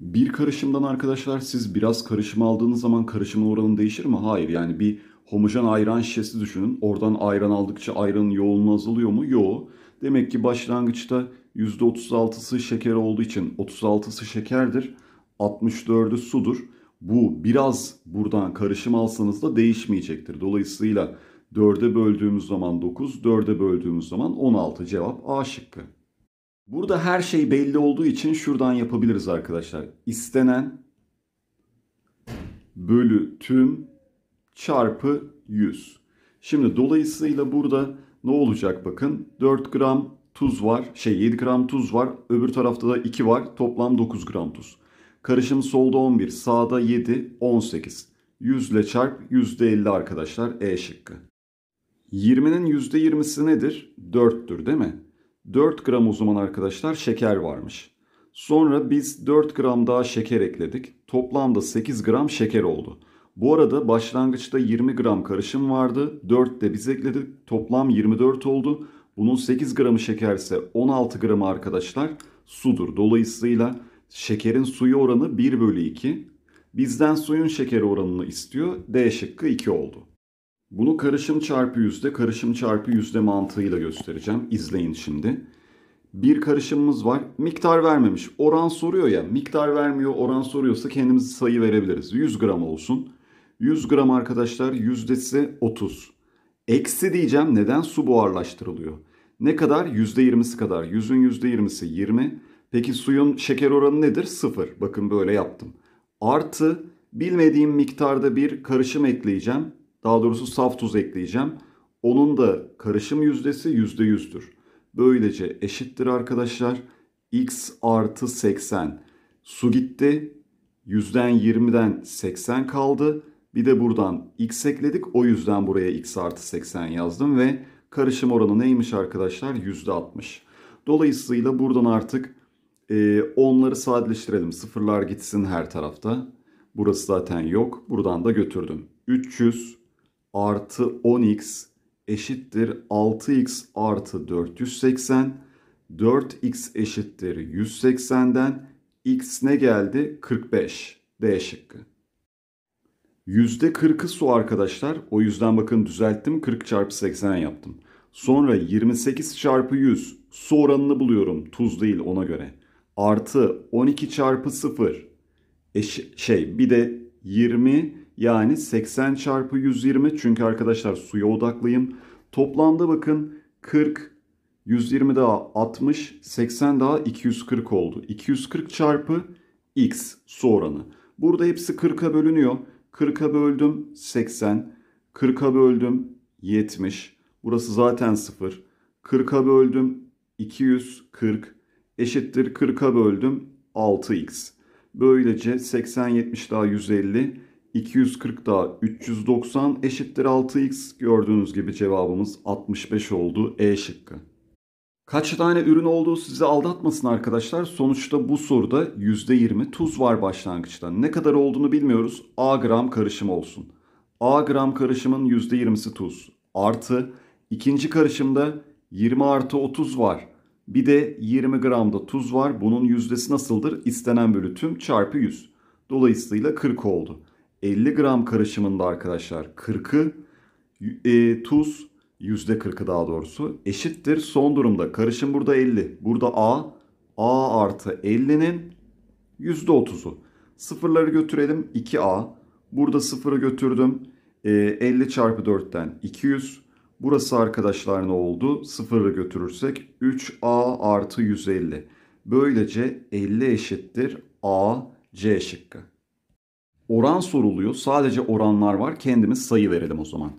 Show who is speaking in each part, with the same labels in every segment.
Speaker 1: bir karışımdan arkadaşlar siz biraz karışım aldığınız zaman karışımın oranı değişir mi? Hayır yani bir homojen ayran şişesi düşünün. Oradan ayran aldıkça ayranın yoğunluğu azalıyor mu? Yok. Demek ki başlangıçta %36'sı şeker olduğu için 36'sı şekerdir. 64'ü sudur. Bu biraz buradan karışım alsanız da değişmeyecektir. Dolayısıyla 4'e böldüğümüz zaman 9, 4'e böldüğümüz zaman 16 cevap A şıkkı. Burada her şey belli olduğu için şuradan yapabiliriz arkadaşlar. İstenen bölü tüm çarpı 100. Şimdi dolayısıyla burada ne olacak bakın. 4 gram tuz var. Şey 7 gram tuz var. Öbür tarafta da 2 var. Toplam 9 gram tuz. Karışım solda 11, sağda 7, 18. 100 ile çarp %50 arkadaşlar E şıkkı. 20'nin %20'si nedir? 4'tür değil mi? 4 gram o zaman arkadaşlar şeker varmış. Sonra biz 4 gram daha şeker ekledik. Toplamda 8 gram şeker oldu. Bu arada başlangıçta 20 gram karışım vardı. 4 de biz ekledik. Toplam 24 oldu. Bunun 8 gramı şeker ise 16 gramı arkadaşlar sudur. Dolayısıyla şekerin suyu oranı 1 bölü 2. Bizden suyun şekeri oranını istiyor. D şıkkı 2 oldu. Bunu karışım çarpı yüzde, karışım çarpı yüzde mantığıyla göstereceğim. İzleyin şimdi. Bir karışımımız var. Miktar vermemiş. Oran soruyor ya. Miktar vermiyor, oran soruyorsa kendimiz sayı verebiliriz. 100 gram olsun. 100 gram arkadaşlar yüzdesi 30. Eksi diyeceğim. Neden? Su buharlaştırılıyor. Ne kadar? %20'si kadar. 100'ün %20'si 20. Peki suyun şeker oranı nedir? 0. Bakın böyle yaptım. Artı bilmediğim miktarda bir karışım ekleyeceğim. Daha doğrusu saf tuz ekleyeceğim. Onun da karışım yüzdesi %100'dür. Böylece eşittir arkadaşlar. X artı 80. Su gitti. yüzden 20'den 80 kaldı. Bir de buradan x ekledik. O yüzden buraya x artı 80 yazdım ve karışım oranı neymiş arkadaşlar? Yüzde %60. Dolayısıyla buradan artık e, onları sadeleştirelim. Sıfırlar gitsin her tarafta. Burası zaten yok. Buradan da götürdüm. 300 artı 10x eşittir 6x artı 480. 4x eşittir 180'den x ne geldi? 45. D şıkkı. %40'ı su arkadaşlar. O yüzden bakın düzelttim. 40 çarpı 80 yaptım. Sonra 28 çarpı 100 su oranını buluyorum. Tuz değil ona göre. Artı 12 çarpı 0 eş, şey bir de 20 yani 80 çarpı 120 çünkü arkadaşlar suya odaklıyım. Toplamda bakın 40, 120 daha 60, 80 daha 240 oldu. 240 çarpı x su oranı. Burada hepsi 40'a bölünüyor. 40'a böldüm 80, 40'a böldüm 70. Burası zaten 0. 40'a böldüm 240 eşittir 40'a böldüm 6x. Böylece 80 70 daha 150 240 da 390 eşittir 6x. Gördüğünüz gibi cevabımız 65 oldu E şıkkı. Kaç tane ürün olduğu sizi aldatmasın arkadaşlar. Sonuçta bu soruda %20 tuz var başlangıçta. Ne kadar olduğunu bilmiyoruz. A gram karışım olsun. A gram karışımın %20'si tuz. Artı ikinci karışımda 20 artı 30 var. Bir de 20 gramda tuz var. Bunun yüzdesi nasıldır? İstenen bölü tüm çarpı 100. Dolayısıyla 40 oldu. 50 gram karışımında arkadaşlar 40'ı e, tuz %40'ı daha doğrusu eşittir son durumda. Karışım burada 50. Burada A. A artı 50'nin %30'u. Sıfırları götürelim 2A. Burada sıfırı götürdüm. E, 50 çarpı 4'ten 200. Burası arkadaşlar ne oldu? Sıfırı götürürsek 3A artı 150. Böylece 50 eşittir A C şıkkı. Oran soruluyor. Sadece oranlar var. Kendimiz sayı verelim o zaman.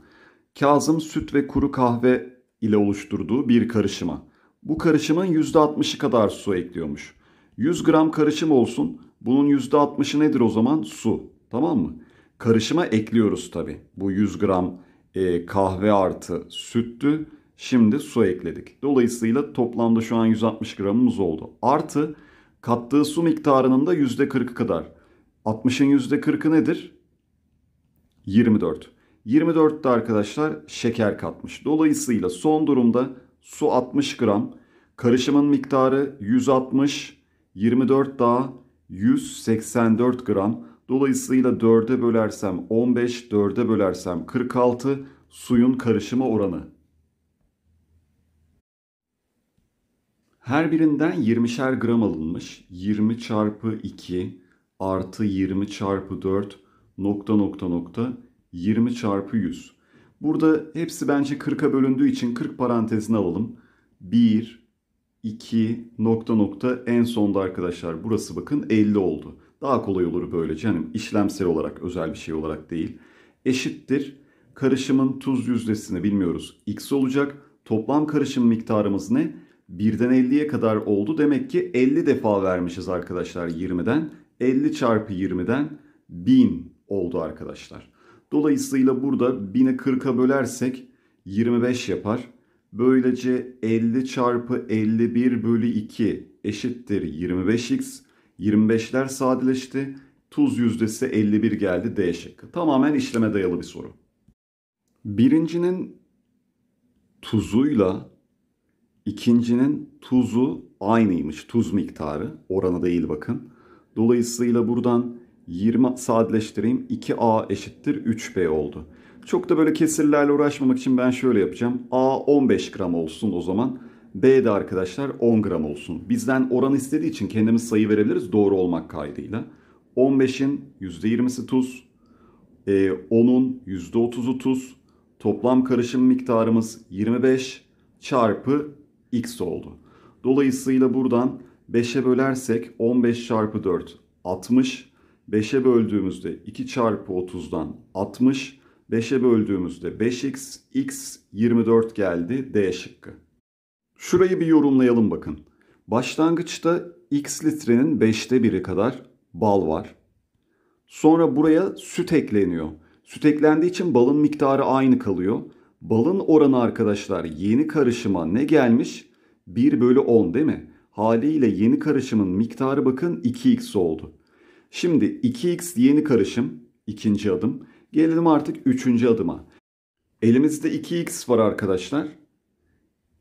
Speaker 1: Kazım süt ve kuru kahve ile oluşturduğu bir karışıma. Bu karışımın %60'ı kadar su ekliyormuş. 100 gram karışım olsun. Bunun %60'ı nedir o zaman? Su. Tamam mı? Karışıma ekliyoruz tabi. Bu 100 gram e, kahve artı süttü. Şimdi su ekledik. Dolayısıyla toplamda şu an 160 gramımız oldu. Artı kattığı su miktarının da %40'ı kadar. 60'ın %40'ı nedir? 24. 24'te arkadaşlar şeker katmış. Dolayısıyla son durumda su 60 gram, karışımın miktarı 160, 24 daha 184 gram. Dolayısıyla 4'e bölersem 15, 4'e bölersem 46 suyun karışımı oranı. Her birinden 20'şer gram alınmış. 20 çarpı 2 artı 20 çarpı 4 nokta nokta nokta 20 çarpı 100. Burada hepsi bence 40'a bölündüğü için 40 parantezine alalım. 1, 2, nokta nokta en sonda arkadaşlar burası bakın 50 oldu. Daha kolay olur böylece hani işlemsel olarak özel bir şey olarak değil. Eşittir karışımın tuz yüzdesini bilmiyoruz x olacak. Toplam karışım miktarımız ne? 1'den 50'ye kadar oldu. Demek ki 50 defa vermişiz arkadaşlar 20'den. 50 çarpı 20'den 1000 oldu arkadaşlar. Dolayısıyla burada 1000'i 40'a bölersek 25 yapar. Böylece 50 çarpı 51 bölü 2 eşittir 25x. 25'ler sadeleşti. Tuz yüzdesi 51 geldi D şıkkı. Tamamen işleme dayalı bir soru. Birincinin tuzuyla ikincinin tuzu aynıymış. Tuz miktarı oranı değil bakın. Dolayısıyla buradan 20 sadeleştireyim. 2A eşittir 3B oldu. Çok da böyle kesirlerle uğraşmamak için ben şöyle yapacağım. A 15 gram olsun o zaman. B de arkadaşlar 10 gram olsun. Bizden oran istediği için kendimiz sayı verebiliriz doğru olmak kaydıyla. 15'in %20'si tuz, 10'un e, %30'u tuz, toplam karışım miktarımız 25 çarpı x oldu. Dolayısıyla buradan 5'e bölersek 15 çarpı 4 60. 5'e böldüğümüzde 2 çarpı 30'dan 60. 5'e böldüğümüzde 5x, x 24 geldi D şıkkı. Şurayı bir yorumlayalım bakın. Başlangıçta x litrenin 5'te biri kadar bal var. Sonra buraya süt ekleniyor. Süt eklendiği için balın miktarı aynı kalıyor. Balın oranı arkadaşlar yeni karışıma ne gelmiş? 1 bölü 10 değil mi? haliyle yeni karışımın miktarı bakın 2x oldu. Şimdi 2x yeni karışım ikinci adım. Gelelim artık üçüncü adıma. Elimizde 2x var arkadaşlar.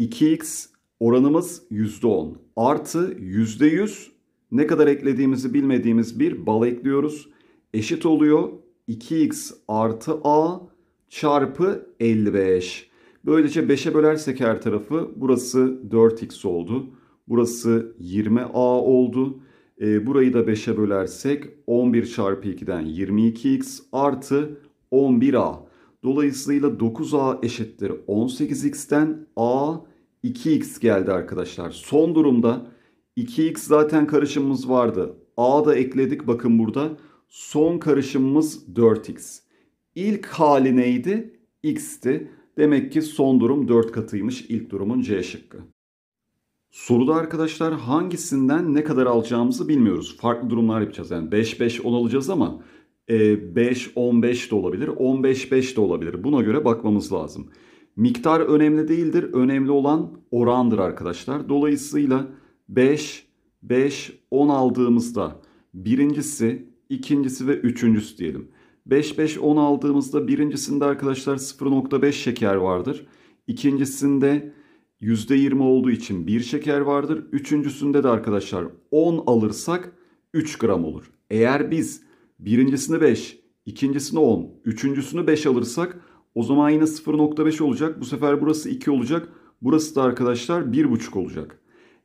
Speaker 1: 2x oranımız %10 artı %100 ne kadar eklediğimizi bilmediğimiz bir bal ekliyoruz. Eşit oluyor 2x artı a çarpı 55. Böylece 5'e bölersek her tarafı burası 4x oldu. Burası 20A oldu. E, burayı da 5'e bölersek 11 çarpı 2'den 22x artı 11a. Dolayısıyla 9a eşittir 18x'ten a 2x geldi arkadaşlar. Son durumda 2x zaten karışımımız vardı. a da ekledik bakın burada. Son karışımımız 4x. İlk hali neydi? x'ti. Demek ki son durum 4 katıymış ilk durumun c şıkkı. Soruda arkadaşlar hangisinden ne kadar alacağımızı bilmiyoruz. Farklı durumlar yapacağız. Yani 5-5-10 alacağız ama 5-15 e, de olabilir, 15-5 de olabilir. Buna göre bakmamız lazım. Miktar önemli değildir. Önemli olan orandır arkadaşlar. Dolayısıyla 5, 5, 10 aldığımızda birincisi, ikincisi ve üçüncüsü diyelim. 5, 5, 10 aldığımızda birincisinde arkadaşlar 0.5 şeker vardır. İkincisinde %20 olduğu için 1 şeker vardır. Üçüncüsünde de arkadaşlar 10 alırsak 3 gram olur. Eğer biz birincisini 5, ikincisini 10, üçüncüsünü 5 alırsak o zaman yine 0.5 olacak. Bu sefer burası 2 olacak. Burası da arkadaşlar 1.5 olacak.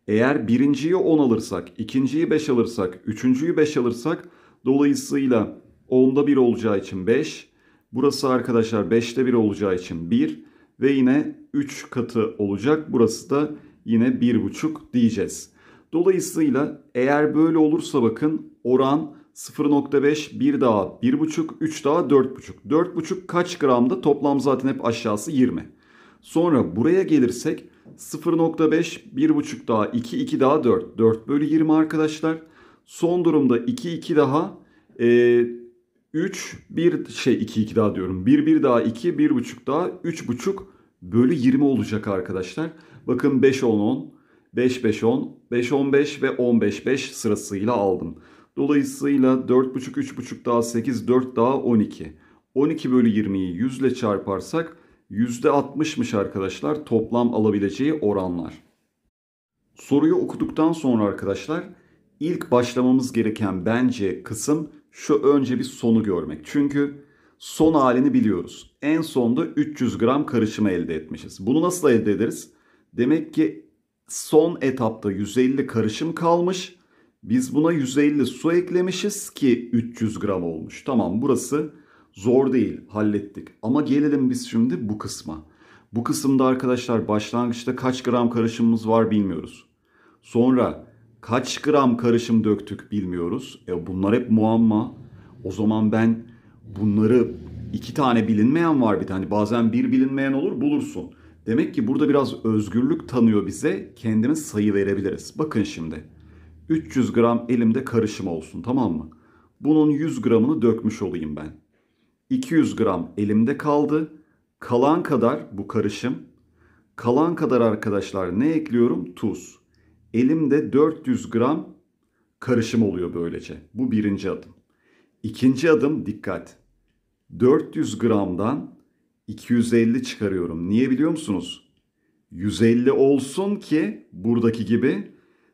Speaker 1: Eğer birinciyi 10 alırsak, ikinciyi 5 alırsak, üçüncüyü 5 alırsak dolayısıyla 10'da 1 olacağı için 5. Burası arkadaşlar 5'te 1 olacağı için 1 ve yine 3 katı olacak. Burası da yine 1,5 diyeceğiz. Dolayısıyla eğer böyle olursa bakın oran 0.5, 1 daha 1.5, 3 daha 4.5. 4.5 kaç gramda? Toplam zaten hep aşağısı 20. Sonra buraya gelirsek 0.5, 1.5 daha 2, 2 daha 4. 4 bölü 20 arkadaşlar. Son durumda 2, 2 daha e, 3, 1 şey 2, 2 daha diyorum. 1, 1 daha 2, 1.5 daha 3.5 bölü 20 olacak arkadaşlar. Bakın 5 10 10, 5 5 10, 5 15 ve 15 5 sırasıyla aldım. Dolayısıyla 4,5 3,5 daha 8 4 daha 12. 12 bölü 20'yi 100 ile çarparsak %60'mış arkadaşlar toplam alabileceği oranlar. Soruyu okuduktan sonra arkadaşlar ilk başlamamız gereken bence kısım şu önce bir sonu görmek. Çünkü son halini biliyoruz. En sonda 300 gram karışımı elde etmişiz. Bunu nasıl elde ederiz? Demek ki son etapta 150 karışım kalmış. Biz buna 150 su eklemişiz ki 300 gram olmuş. Tamam burası zor değil hallettik. Ama gelelim biz şimdi bu kısma. Bu kısımda arkadaşlar başlangıçta kaç gram karışımımız var bilmiyoruz. Sonra kaç gram karışım döktük bilmiyoruz. E bunlar hep muamma. O zaman ben bunları iki tane bilinmeyen var bir tane. Hani bazen bir bilinmeyen olur bulursun. Demek ki burada biraz özgürlük tanıyor bize. Kendimiz sayı verebiliriz. Bakın şimdi. 300 gram elimde karışım olsun tamam mı? Bunun 100 gramını dökmüş olayım ben. 200 gram elimde kaldı. Kalan kadar bu karışım. Kalan kadar arkadaşlar ne ekliyorum? Tuz. Elimde 400 gram karışım oluyor böylece. Bu birinci adım. İkinci adım dikkat. 400 gramdan 250 çıkarıyorum. Niye biliyor musunuz? 150 olsun ki buradaki gibi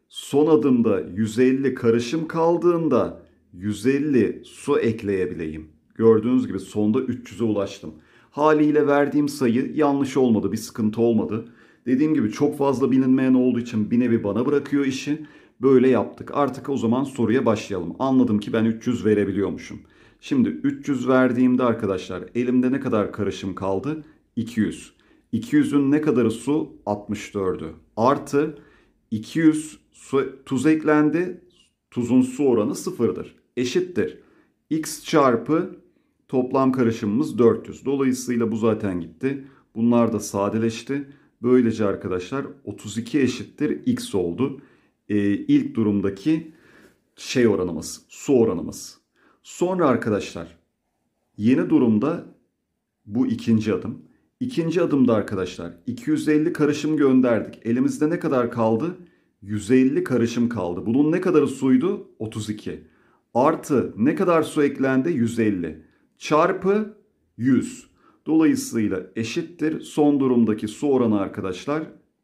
Speaker 1: son adımda 150 karışım kaldığında 150 su ekleyebileyim. Gördüğünüz gibi sonda 300'e ulaştım. Haliyle verdiğim sayı yanlış olmadı, bir sıkıntı olmadı. Dediğim gibi çok fazla bilinmeyen olduğu için bir nevi bana bırakıyor işi böyle yaptık. Artık o zaman soruya başlayalım. Anladım ki ben 300 verebiliyormuşum. Şimdi 300 verdiğimde arkadaşlar elimde ne kadar karışım kaldı? 200. 200'ün ne kadarı su? 64'ü. Artı 200 su, tuz eklendi. Tuzun su oranı sıfırdır. Eşittir. X çarpı toplam karışımımız 400. Dolayısıyla bu zaten gitti. Bunlar da sadeleşti. Böylece arkadaşlar 32 eşittir X oldu e, ilk durumdaki şey oranımız, su oranımız. Sonra arkadaşlar yeni durumda bu ikinci adım. İkinci adımda arkadaşlar 250 karışım gönderdik. Elimizde ne kadar kaldı? 150 karışım kaldı. Bunun ne kadarı suydu? 32. Artı ne kadar su eklendi? 150. Çarpı 100. Dolayısıyla eşittir son durumdaki su oranı arkadaşlar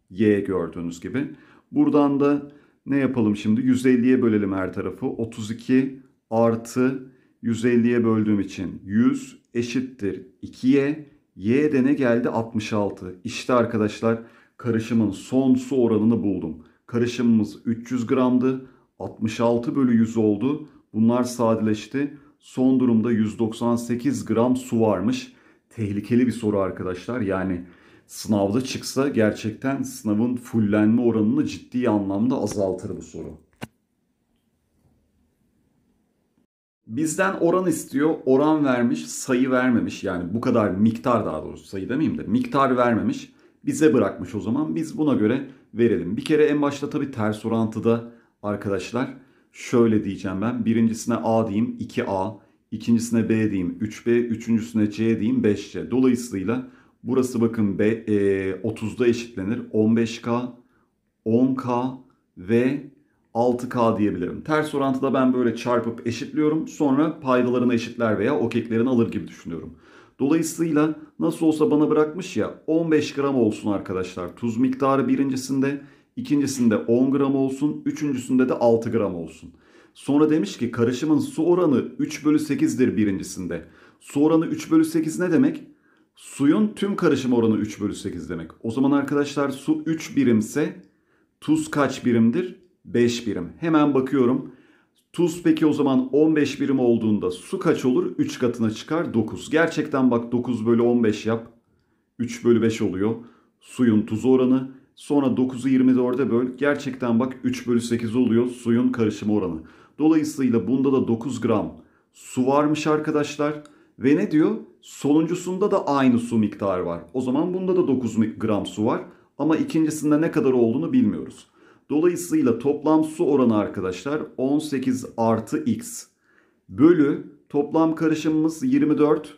Speaker 1: Y gördüğünüz gibi. Buradan da ne yapalım şimdi? 150'ye bölelim her tarafı. 32 artı 150'ye böldüğüm için 100 eşittir 2'ye. Y de ne geldi? 66. İşte arkadaşlar karışımın son su oranını buldum. Karışımımız 300 gramdı. 66 bölü 100 oldu. Bunlar sadeleşti. Son durumda 198 gram su varmış. Tehlikeli bir soru arkadaşlar. Yani sınavda çıksa gerçekten sınavın fullenme oranını ciddi anlamda azaltır bu soru. Bizden oran istiyor. Oran vermiş, sayı vermemiş. Yani bu kadar miktar daha doğrusu sayı demeyeyim de miktar vermemiş. Bize bırakmış o zaman. Biz buna göre verelim. Bir kere en başta tabii ters orantıda arkadaşlar şöyle diyeceğim ben. Birincisine A diyeyim 2A, ikincisine B diyeyim 3B, üçüncüsüne C diyeyim 5C. Dolayısıyla Burası bakın be, e, 30'da eşitlenir. 15K, 10K ve 6K diyebilirim. Ters orantıda ben böyle çarpıp eşitliyorum. Sonra paydalarını eşitler veya okeklerini alır gibi düşünüyorum. Dolayısıyla nasıl olsa bana bırakmış ya 15 gram olsun arkadaşlar. Tuz miktarı birincisinde, ikincisinde 10 gram olsun, üçüncüsünde de 6 gram olsun. Sonra demiş ki karışımın su oranı 3 bölü 8'dir birincisinde. Su oranı 3 bölü 8 ne demek? Suyun tüm karışım oranı 3 bölü 8 demek. O zaman arkadaşlar su 3 birimse tuz kaç birimdir? 5 birim. Hemen bakıyorum. Tuz peki o zaman 15 birim olduğunda su kaç olur? 3 katına çıkar 9. Gerçekten bak 9 bölü 15 yap. 3 bölü 5 oluyor. Suyun tuz oranı. Sonra 9'u 24'e böl. Gerçekten bak 3 bölü 8 oluyor suyun karışım oranı. Dolayısıyla bunda da 9 gram su varmış arkadaşlar. Ve ne diyor? Sonuncusunda da aynı su miktarı var. O zaman bunda da 9 gram su var. Ama ikincisinde ne kadar olduğunu bilmiyoruz. Dolayısıyla toplam su oranı arkadaşlar 18 artı x bölü toplam karışımımız 24,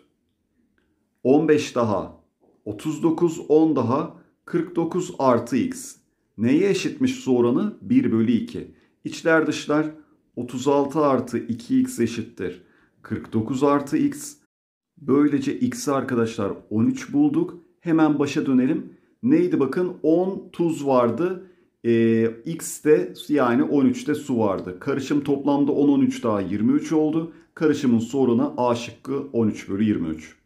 Speaker 1: 15 daha, 39, 10 daha, 49 artı x. Neye eşitmiş su oranı? 1 bölü 2. İçler dışlar 36 artı 2x eşittir. 49 artı x Böylece x'i arkadaşlar 13 bulduk. Hemen başa dönelim. Neydi bakın 10 tuz vardı. Ee, x'te yani 13'te su vardı. Karışım toplamda 10-13 daha 23 oldu. Karışımın soruna A şıkkı 13 bölü 23.